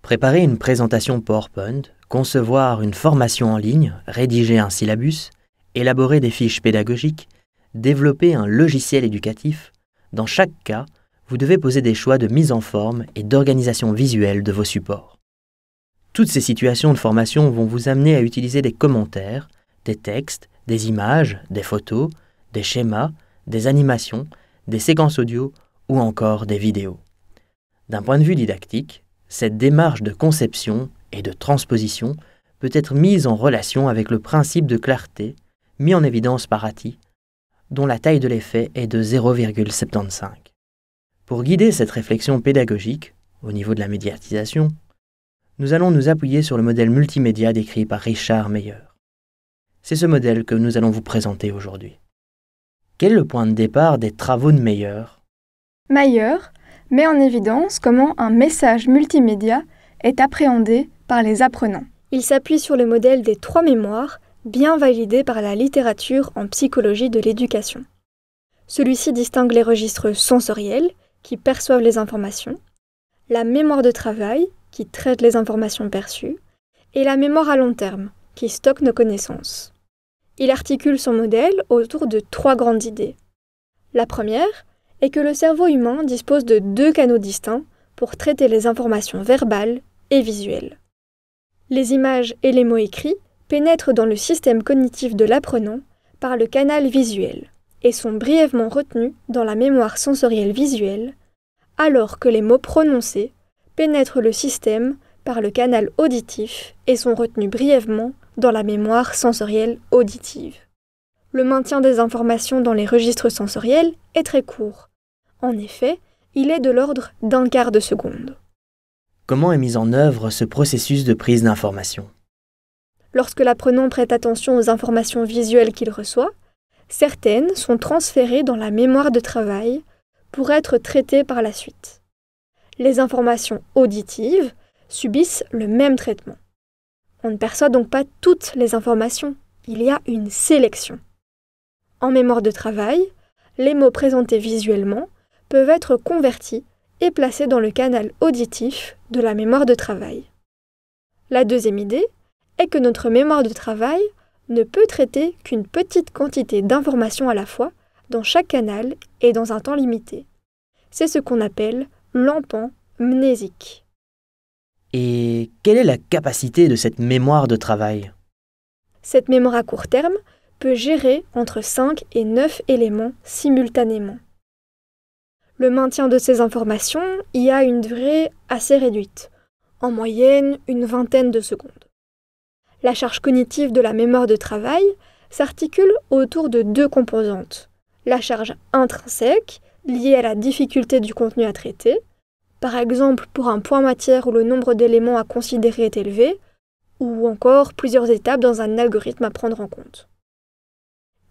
Préparer une présentation PowerPoint, concevoir une formation en ligne, rédiger un syllabus, élaborer des fiches pédagogiques, développer un logiciel éducatif, dans chaque cas, vous devez poser des choix de mise en forme et d'organisation visuelle de vos supports. Toutes ces situations de formation vont vous amener à utiliser des commentaires, des textes des images, des photos, des schémas, des animations, des séquences audio ou encore des vidéos. D'un point de vue didactique, cette démarche de conception et de transposition peut être mise en relation avec le principe de clarté mis en évidence par Atti, dont la taille de l'effet est de 0,75. Pour guider cette réflexion pédagogique, au niveau de la médiatisation, nous allons nous appuyer sur le modèle multimédia décrit par Richard Meyer. C'est ce modèle que nous allons vous présenter aujourd'hui. Quel est le point de départ des travaux de Meyer Meyer met en évidence comment un message multimédia est appréhendé par les apprenants. Il s'appuie sur le modèle des trois mémoires, bien validé par la littérature en psychologie de l'éducation. Celui-ci distingue les registres sensoriels, qui perçoivent les informations, la mémoire de travail, qui traite les informations perçues, et la mémoire à long terme, stocke nos connaissances. Il articule son modèle autour de trois grandes idées. La première est que le cerveau humain dispose de deux canaux distincts pour traiter les informations verbales et visuelles. Les images et les mots écrits pénètrent dans le système cognitif de l'apprenant par le canal visuel et sont brièvement retenus dans la mémoire sensorielle visuelle, alors que les mots prononcés pénètrent le système par le canal auditif et sont retenus brièvement dans la mémoire sensorielle auditive. Le maintien des informations dans les registres sensoriels est très court. En effet, il est de l'ordre d'un quart de seconde. Comment est mis en œuvre ce processus de prise d'information Lorsque l'apprenant prête attention aux informations visuelles qu'il reçoit, certaines sont transférées dans la mémoire de travail pour être traitées par la suite. Les informations auditives subissent le même traitement. On ne perçoit donc pas toutes les informations, il y a une sélection. En mémoire de travail, les mots présentés visuellement peuvent être convertis et placés dans le canal auditif de la mémoire de travail. La deuxième idée est que notre mémoire de travail ne peut traiter qu'une petite quantité d'informations à la fois dans chaque canal et dans un temps limité. C'est ce qu'on appelle l'empan mnésique. Et quelle est la capacité de cette mémoire de travail Cette mémoire à court terme peut gérer entre 5 et 9 éléments simultanément. Le maintien de ces informations y a une durée assez réduite, en moyenne une vingtaine de secondes. La charge cognitive de la mémoire de travail s'articule autour de deux composantes, la charge intrinsèque, liée à la difficulté du contenu à traiter, par exemple pour un point matière où le nombre d'éléments à considérer est élevé, ou encore plusieurs étapes dans un algorithme à prendre en compte.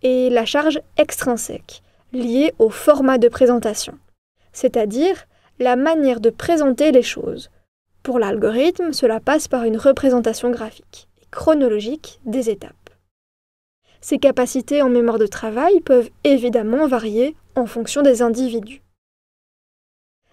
Et la charge extrinsèque, liée au format de présentation, c'est-à-dire la manière de présenter les choses. Pour l'algorithme, cela passe par une représentation graphique et chronologique des étapes. Ces capacités en mémoire de travail peuvent évidemment varier en fonction des individus.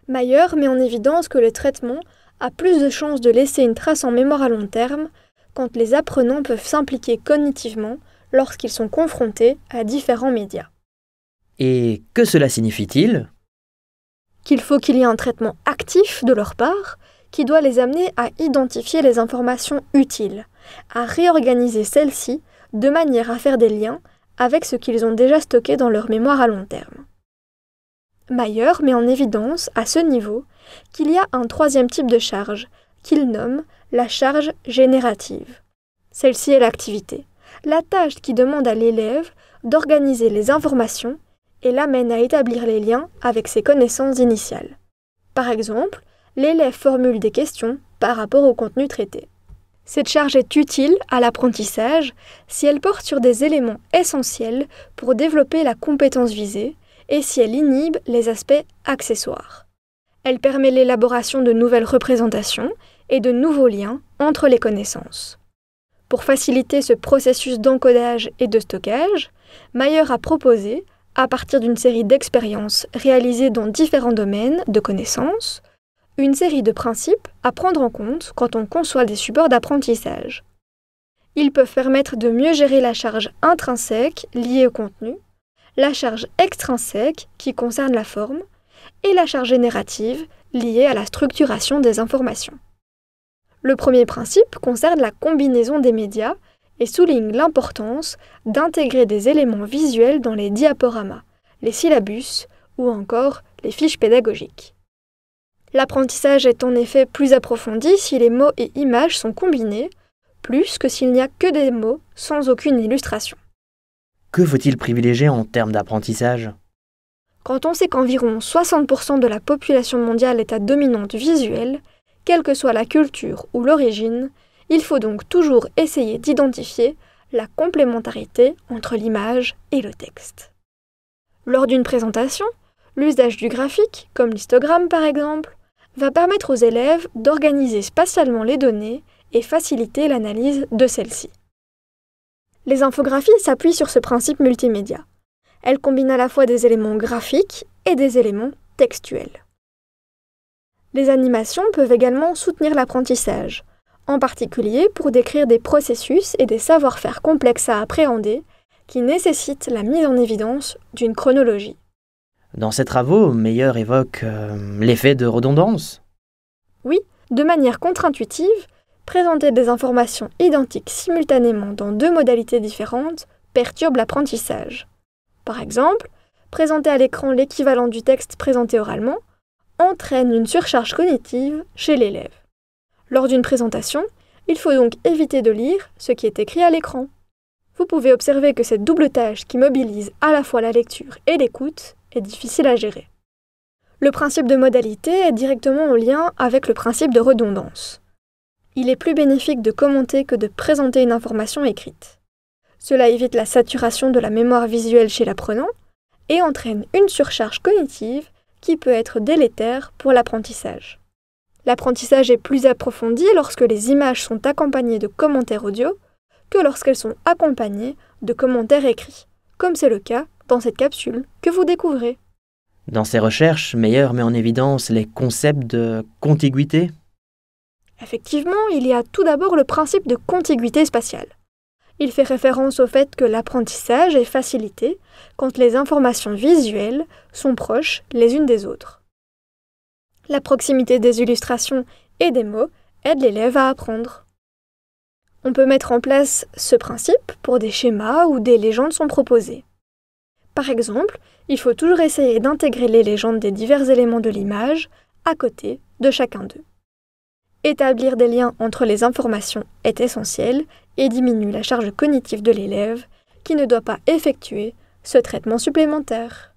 Mayer met en évidence que le traitement a plus de chances de laisser une trace en mémoire à long terme quand les apprenants peuvent s'impliquer cognitivement lorsqu'ils sont confrontés à différents médias. Et que cela signifie-t-il Qu'il faut qu'il y ait un traitement actif de leur part qui doit les amener à identifier les informations utiles, à réorganiser celles-ci de manière à faire des liens avec ce qu'ils ont déjà stocké dans leur mémoire à long terme. Mayer met en évidence, à ce niveau, qu'il y a un troisième type de charge, qu'il nomme la charge générative. Celle-ci est l'activité, la tâche qui demande à l'élève d'organiser les informations et l'amène à établir les liens avec ses connaissances initiales. Par exemple, l'élève formule des questions par rapport au contenu traité. Cette charge est utile à l'apprentissage si elle porte sur des éléments essentiels pour développer la compétence visée, et si elle inhibe les aspects accessoires. Elle permet l'élaboration de nouvelles représentations et de nouveaux liens entre les connaissances. Pour faciliter ce processus d'encodage et de stockage, Mayer a proposé, à partir d'une série d'expériences réalisées dans différents domaines de connaissances, une série de principes à prendre en compte quand on conçoit des supports d'apprentissage. Ils peuvent permettre de mieux gérer la charge intrinsèque liée au contenu la charge extrinsèque qui concerne la forme et la charge générative liée à la structuration des informations. Le premier principe concerne la combinaison des médias et souligne l'importance d'intégrer des éléments visuels dans les diaporamas, les syllabus ou encore les fiches pédagogiques. L'apprentissage est en effet plus approfondi si les mots et images sont combinés, plus que s'il n'y a que des mots sans aucune illustration. Que faut-il privilégier en termes d'apprentissage Quand on sait qu'environ 60% de la population mondiale est à dominante visuelle, quelle que soit la culture ou l'origine, il faut donc toujours essayer d'identifier la complémentarité entre l'image et le texte. Lors d'une présentation, l'usage du graphique, comme l'histogramme par exemple, va permettre aux élèves d'organiser spatialement les données et faciliter l'analyse de celles-ci. Les infographies s'appuient sur ce principe multimédia. Elles combinent à la fois des éléments graphiques et des éléments textuels. Les animations peuvent également soutenir l'apprentissage, en particulier pour décrire des processus et des savoir-faire complexes à appréhender qui nécessitent la mise en évidence d'une chronologie. Dans ses travaux, Meyer évoque euh, l'effet de redondance. Oui, de manière contre-intuitive, Présenter des informations identiques simultanément dans deux modalités différentes perturbe l'apprentissage. Par exemple, présenter à l'écran l'équivalent du texte présenté oralement entraîne une surcharge cognitive chez l'élève. Lors d'une présentation, il faut donc éviter de lire ce qui est écrit à l'écran. Vous pouvez observer que cette double tâche qui mobilise à la fois la lecture et l'écoute est difficile à gérer. Le principe de modalité est directement en lien avec le principe de redondance il est plus bénéfique de commenter que de présenter une information écrite. Cela évite la saturation de la mémoire visuelle chez l'apprenant et entraîne une surcharge cognitive qui peut être délétère pour l'apprentissage. L'apprentissage est plus approfondi lorsque les images sont accompagnées de commentaires audio que lorsqu'elles sont accompagnées de commentaires écrits, comme c'est le cas dans cette capsule que vous découvrez. Dans ses recherches, Meyer met en évidence les concepts de contiguïté, Effectivement, il y a tout d'abord le principe de contiguïté spatiale. Il fait référence au fait que l'apprentissage est facilité quand les informations visuelles sont proches les unes des autres. La proximité des illustrations et des mots aide l'élève à apprendre. On peut mettre en place ce principe pour des schémas où des légendes sont proposées. Par exemple, il faut toujours essayer d'intégrer les légendes des divers éléments de l'image à côté de chacun d'eux. Établir des liens entre les informations est essentiel et diminue la charge cognitive de l'élève qui ne doit pas effectuer ce traitement supplémentaire.